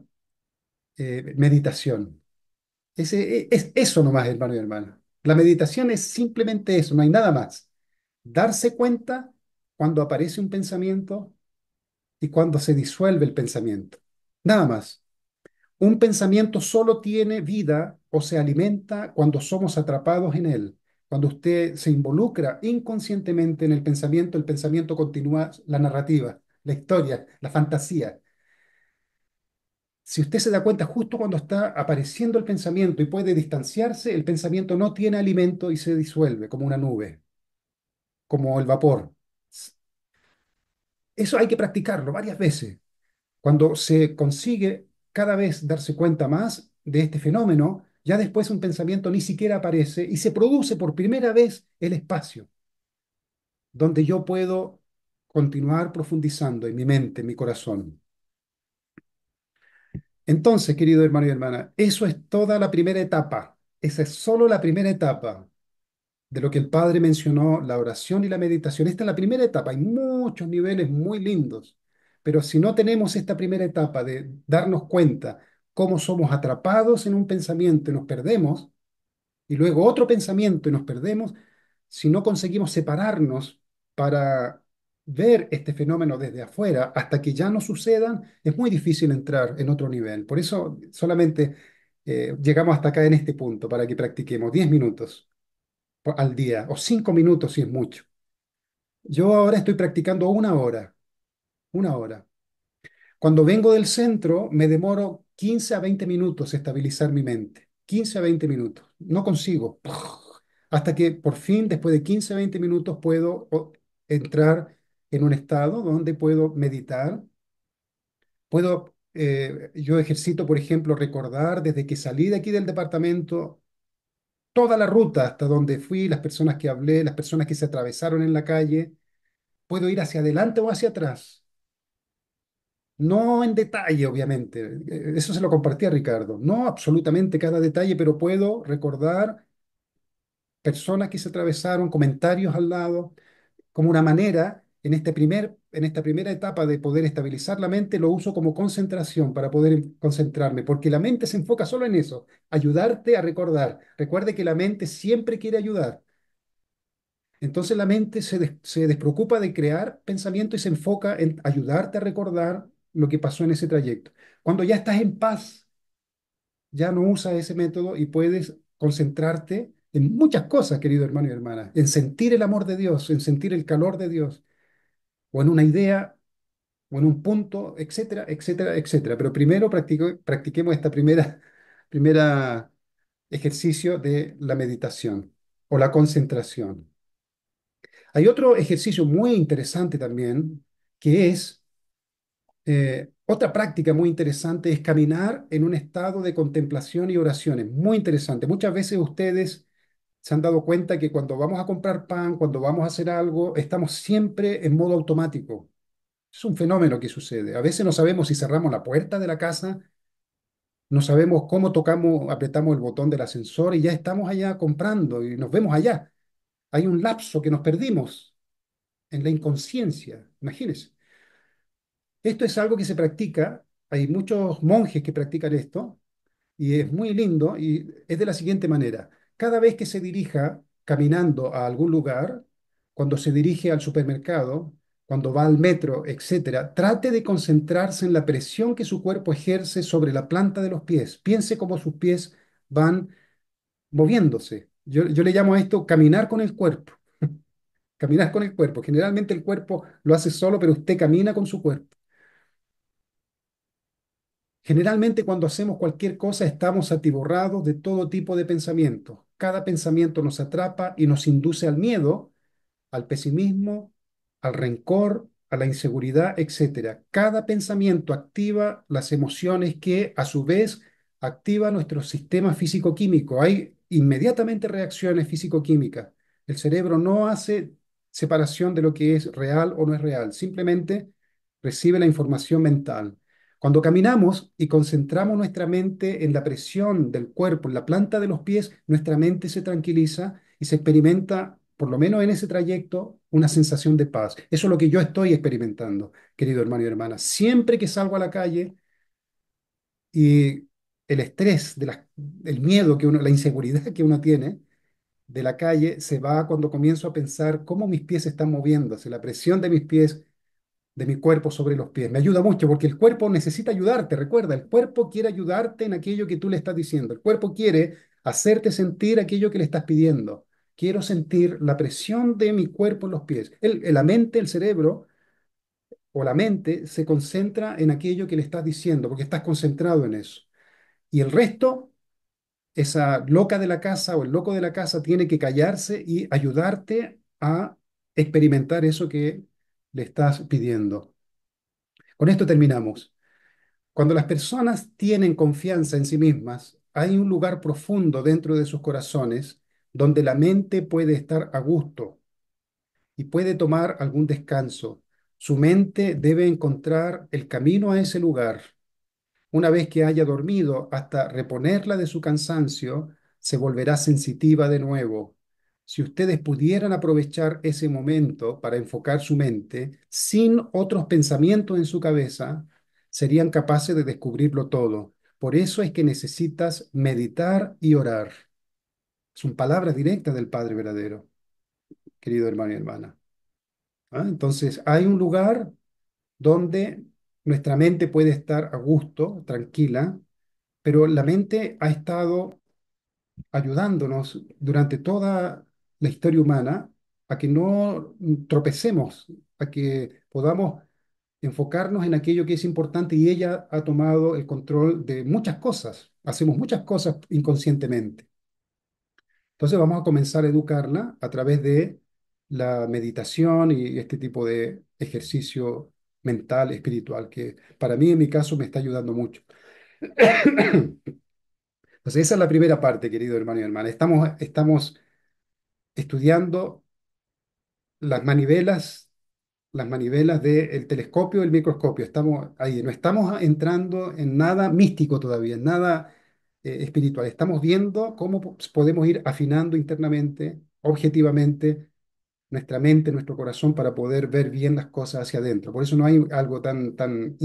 eh, meditación. Ese, e, es eso nomás, hermano y hermana. La meditación es simplemente eso, no hay nada más. Darse cuenta cuando aparece un pensamiento y cuando se disuelve el pensamiento. Nada más. Un pensamiento solo tiene vida o se alimenta cuando somos atrapados en él. Cuando usted se involucra inconscientemente en el pensamiento, el pensamiento continúa la narrativa, la historia, la fantasía. Si usted se da cuenta justo cuando está apareciendo el pensamiento y puede distanciarse, el pensamiento no tiene alimento y se disuelve como una nube, como el vapor. Eso hay que practicarlo varias veces. Cuando se consigue cada vez darse cuenta más de este fenómeno, ya después un pensamiento ni siquiera aparece y se produce por primera vez el espacio, donde yo puedo continuar profundizando en mi mente, en mi corazón. Entonces, querido hermano y hermana, eso es toda la primera etapa, esa es solo la primera etapa de lo que el Padre mencionó, la oración y la meditación. Esta es la primera etapa, hay muchos niveles muy lindos pero si no tenemos esta primera etapa de darnos cuenta cómo somos atrapados en un pensamiento y nos perdemos, y luego otro pensamiento y nos perdemos, si no conseguimos separarnos para ver este fenómeno desde afuera hasta que ya no sucedan, es muy difícil entrar en otro nivel. Por eso solamente eh, llegamos hasta acá en este punto, para que practiquemos 10 minutos al día o 5 minutos si es mucho. Yo ahora estoy practicando una hora una hora. Cuando vengo del centro, me demoro 15 a 20 minutos estabilizar mi mente. 15 a 20 minutos. No consigo. Hasta que por fin, después de 15 a 20 minutos, puedo entrar en un estado donde puedo meditar. Puedo, eh, yo ejercito, por ejemplo, recordar desde que salí de aquí del departamento toda la ruta hasta donde fui, las personas que hablé, las personas que se atravesaron en la calle. Puedo ir hacia adelante o hacia atrás no en detalle, obviamente, eh, eso se lo compartí a Ricardo, no absolutamente cada detalle, pero puedo recordar personas que se atravesaron, comentarios al lado, como una manera, en, este primer, en esta primera etapa de poder estabilizar la mente, lo uso como concentración para poder em, concentrarme, porque la mente se enfoca solo en eso, ayudarte a recordar. Recuerde que la mente siempre quiere ayudar. Entonces la mente se, se despreocupa de crear pensamiento y se enfoca en ayudarte a recordar lo que pasó en ese trayecto. Cuando ya estás en paz, ya no usas ese método y puedes concentrarte en muchas cosas, querido hermano y hermana, en sentir el amor de Dios, en sentir el calor de Dios, o en una idea, o en un punto, etcétera, etcétera, etcétera. Pero primero practiquemos esta primera, primera ejercicio de la meditación o la concentración. Hay otro ejercicio muy interesante también, que es eh, otra práctica muy interesante es caminar en un estado de contemplación y oraciones. Muy interesante. Muchas veces ustedes se han dado cuenta que cuando vamos a comprar pan, cuando vamos a hacer algo, estamos siempre en modo automático. Es un fenómeno que sucede. A veces no sabemos si cerramos la puerta de la casa, no sabemos cómo tocamos, apretamos el botón del ascensor y ya estamos allá comprando y nos vemos allá. Hay un lapso que nos perdimos en la inconsciencia, imagínense. Esto es algo que se practica, hay muchos monjes que practican esto, y es muy lindo, y es de la siguiente manera. Cada vez que se dirija caminando a algún lugar, cuando se dirige al supermercado, cuando va al metro, etcétera, trate de concentrarse en la presión que su cuerpo ejerce sobre la planta de los pies. Piense cómo sus pies van moviéndose. yo le llamo a esto caminar con el cuerpo. caminar con el cuerpo. Generalmente el cuerpo lo hace solo, pero usted camina con su cuerpo. Generalmente cuando hacemos cualquier cosa estamos atiborrados de todo tipo de pensamientos. Cada pensamiento nos atrapa y nos induce al miedo, al pesimismo, al rencor, a la inseguridad, etc. Cada pensamiento activa las emociones que a su vez activa nuestro sistema físico-químico. Hay inmediatamente reacciones físico-químicas. El cerebro no hace separación de lo que es real o no es real, simplemente recibe la información mental. Cuando caminamos y concentramos nuestra mente en la presión del cuerpo, en la planta de los pies, nuestra mente se tranquiliza y se experimenta, por lo menos en ese trayecto, una sensación de paz. Eso es lo que yo estoy experimentando, querido hermano y hermana. Siempre que salgo a la calle y el estrés, de el miedo que uno, la inseguridad que uno tiene de la calle se va cuando comienzo a pensar cómo mis pies están moviéndose, la presión de mis pies de mi cuerpo sobre los pies. Me ayuda mucho porque el cuerpo necesita ayudarte, recuerda, el cuerpo quiere ayudarte en aquello que tú le estás diciendo, el cuerpo quiere hacerte sentir aquello que le estás pidiendo. Quiero sentir la presión de mi cuerpo en los pies. El, la mente, el cerebro o la mente se concentra en aquello que le estás diciendo porque estás concentrado en eso. Y el resto, esa loca de la casa o el loco de la casa tiene que callarse y ayudarte a experimentar eso que le estás pidiendo. Con esto terminamos. Cuando las personas tienen confianza en sí mismas, hay un lugar profundo dentro de sus corazones donde la mente puede estar a gusto y puede tomar algún descanso. Su mente debe encontrar el camino a ese lugar. Una vez que haya dormido hasta reponerla de su cansancio, se volverá sensitiva de nuevo, si ustedes pudieran aprovechar ese momento para enfocar su mente sin otros pensamientos en su cabeza, serían capaces de descubrirlo todo. Por eso es que necesitas meditar y orar. Son palabras directas del Padre verdadero, querido hermano y hermana. ¿Ah? Entonces, hay un lugar donde nuestra mente puede estar a gusto, tranquila, pero la mente ha estado ayudándonos durante toda la historia humana a que no tropecemos, a que podamos enfocarnos en aquello que es importante y ella ha tomado el control de muchas cosas, hacemos muchas cosas inconscientemente. Entonces vamos a comenzar a educarla a través de la meditación y este tipo de ejercicio mental, espiritual, que para mí en mi caso me está ayudando mucho. Entonces esa es la primera parte, querido hermano y hermana. Estamos, estamos estudiando las manivelas, las manivelas del telescopio y el microscopio. Estamos ahí, no estamos entrando en nada místico todavía, en nada eh, espiritual. Estamos viendo cómo podemos ir afinando internamente, objetivamente, nuestra mente, nuestro corazón para poder ver bien las cosas hacia adentro. Por eso no hay algo tan, tan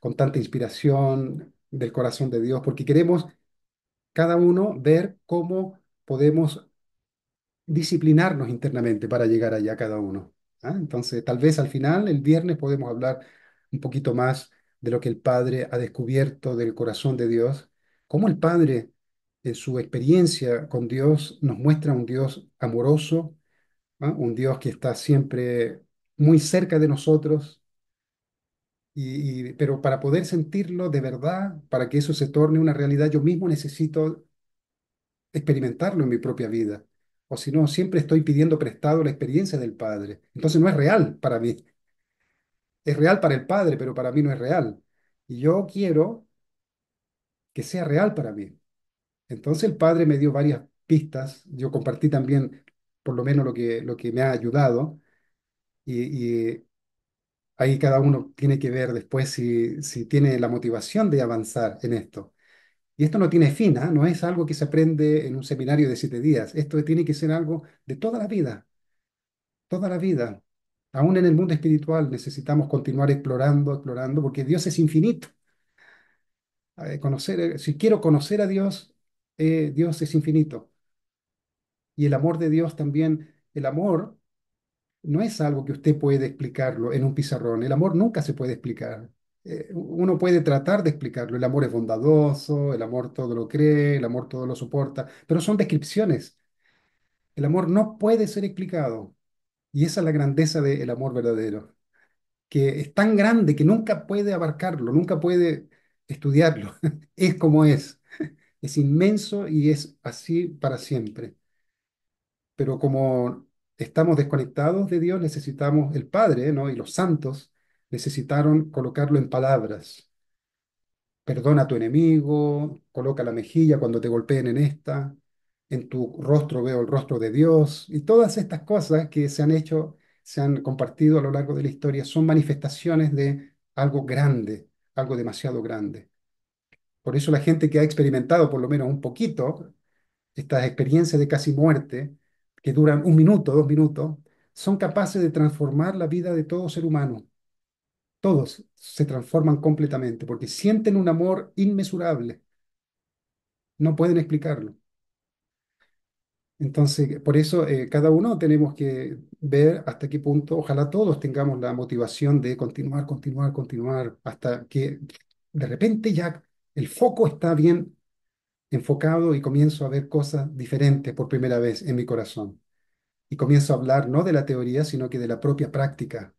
con tanta inspiración del corazón de Dios, porque queremos cada uno ver cómo podemos disciplinarnos internamente para llegar allá cada uno. ¿ah? Entonces, tal vez al final, el viernes, podemos hablar un poquito más de lo que el Padre ha descubierto del corazón de Dios, cómo el Padre, en su experiencia con Dios, nos muestra un Dios amoroso, ¿ah? un Dios que está siempre muy cerca de nosotros, y, pero para poder sentirlo de verdad, para que eso se torne una realidad, yo mismo necesito experimentarlo en mi propia vida o si no, siempre estoy pidiendo prestado la experiencia del Padre. Entonces no es real para mí. Es real para el Padre, pero para mí no es real. Y yo quiero que sea real para mí. Entonces el Padre me dio varias pistas, yo compartí también por lo menos lo que, lo que me ha ayudado y, ahí cada uno tiene que ver después si, si tiene la motivación de avanzar en esto. Y esto no tiene fin, ¿ah? no es algo que se aprende en un seminario de siete días. Esto tiene que ser algo de toda la vida, toda la vida. Aún en el mundo espiritual necesitamos continuar explorando, explorando, porque Dios es infinito. conocer, eh, si quiero conocer a Dios, eh, Dios es infinito. Y el amor de Dios también, el amor no es algo que usted puede explicarlo en un pizarrón. El amor nunca se puede explicar. Eh, uno puede tratar de explicarlo. El amor es bondadoso, el amor todo lo cree, el amor todo lo soporta, pero son descripciones. El amor no puede ser explicado. Y esa es la grandeza del amor verdadero, que es tan grande que nunca puede abarcarlo, nunca puede estudiarlo. es como es. Es inmenso y es así para siempre. Pero como estamos desconectados de Dios, necesitamos el Padre ¿no? y los santos necesitaron colocarlo en palabras. Perdona a tu enemigo, coloca la mejilla cuando te golpeen en esta, en tu rostro veo el rostro de Dios, y todas estas cosas que se han hecho, se han compartido a lo largo de la historia, son manifestaciones de algo grande, algo demasiado grande. Por eso la gente que ha experimentado por lo menos un poquito estas experiencias de casi muerte, que duran un minuto, dos minutos, son capaces de transformar la vida de todo ser humano todos se transforman completamente porque sienten un amor inmesurable. No pueden explicarlo. Entonces, por eso eh, cada uno tenemos que ver hasta qué punto, ojalá todos tengamos la motivación de continuar, continuar, continuar, hasta que de repente ya el foco está bien enfocado y comienzo a ver cosas diferentes por primera vez en mi corazón. Y comienzo a hablar no de la teoría, sino que de la propia práctica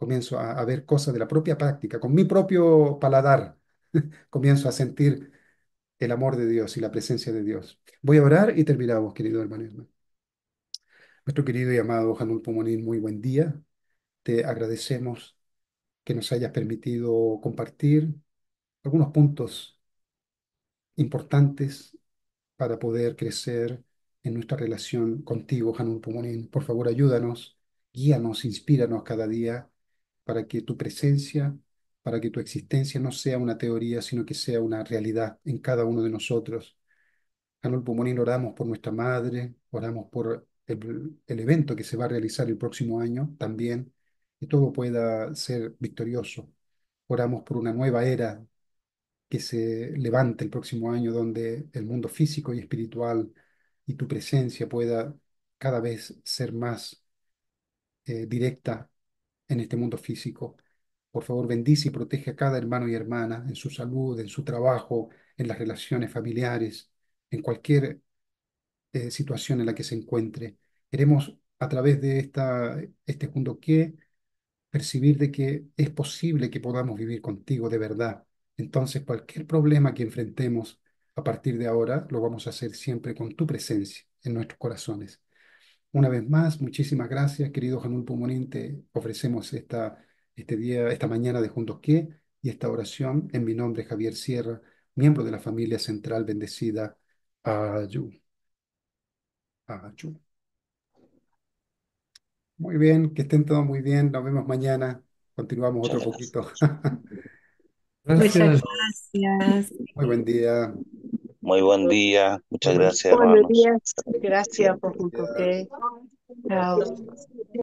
comienzo a, ver cosas de la propia práctica, con mi propio paladar, comienzo a sentir el amor de Dios y la presencia de Dios. Voy a orar y terminamos, querido hermano. Nuestro querido y amado Janul Pumonín, muy buen día. Te agradecemos que nos hayas permitido compartir algunos puntos importantes para poder crecer en nuestra relación contigo, Janul Pumonín. Por favor, ayúdanos, guíanos, inspíranos cada día para que tu presencia, para que tu existencia no sea una teoría, sino que sea una realidad en cada uno de nosotros. el Pumonín, oramos por nuestra madre, oramos por el, evento que se va a realizar el próximo año también, que todo pueda ser victorioso. Oramos por una nueva era que se levante el próximo año, donde el mundo físico y espiritual y tu presencia pueda cada vez ser más eh, directa en este mundo físico. Por favor, bendice y protege a cada hermano y hermana en su salud, en su trabajo, en las relaciones familiares, en cualquier eh, situación en la que se encuentre. Queremos a través de esta, este punto que percibir de que es posible que podamos vivir contigo de verdad. Entonces, cualquier problema que enfrentemos a partir de ahora, lo vamos a hacer siempre con tu presencia en nuestros corazones. Una vez más, muchísimas gracias, querido Janul Pumonín, Te ofrecemos esta, este día, esta mañana de Juntos Qué y esta oración en mi nombre, Javier Sierra, miembro de la familia central bendecida Ayú. Ayú. Muy bien, que estén todos muy bien. Nos vemos mañana. Continuamos otro poquito. Muchas gracias. Muy buen día. Muy buen día, muchas gracias. Buenos días, gracias por tu toque.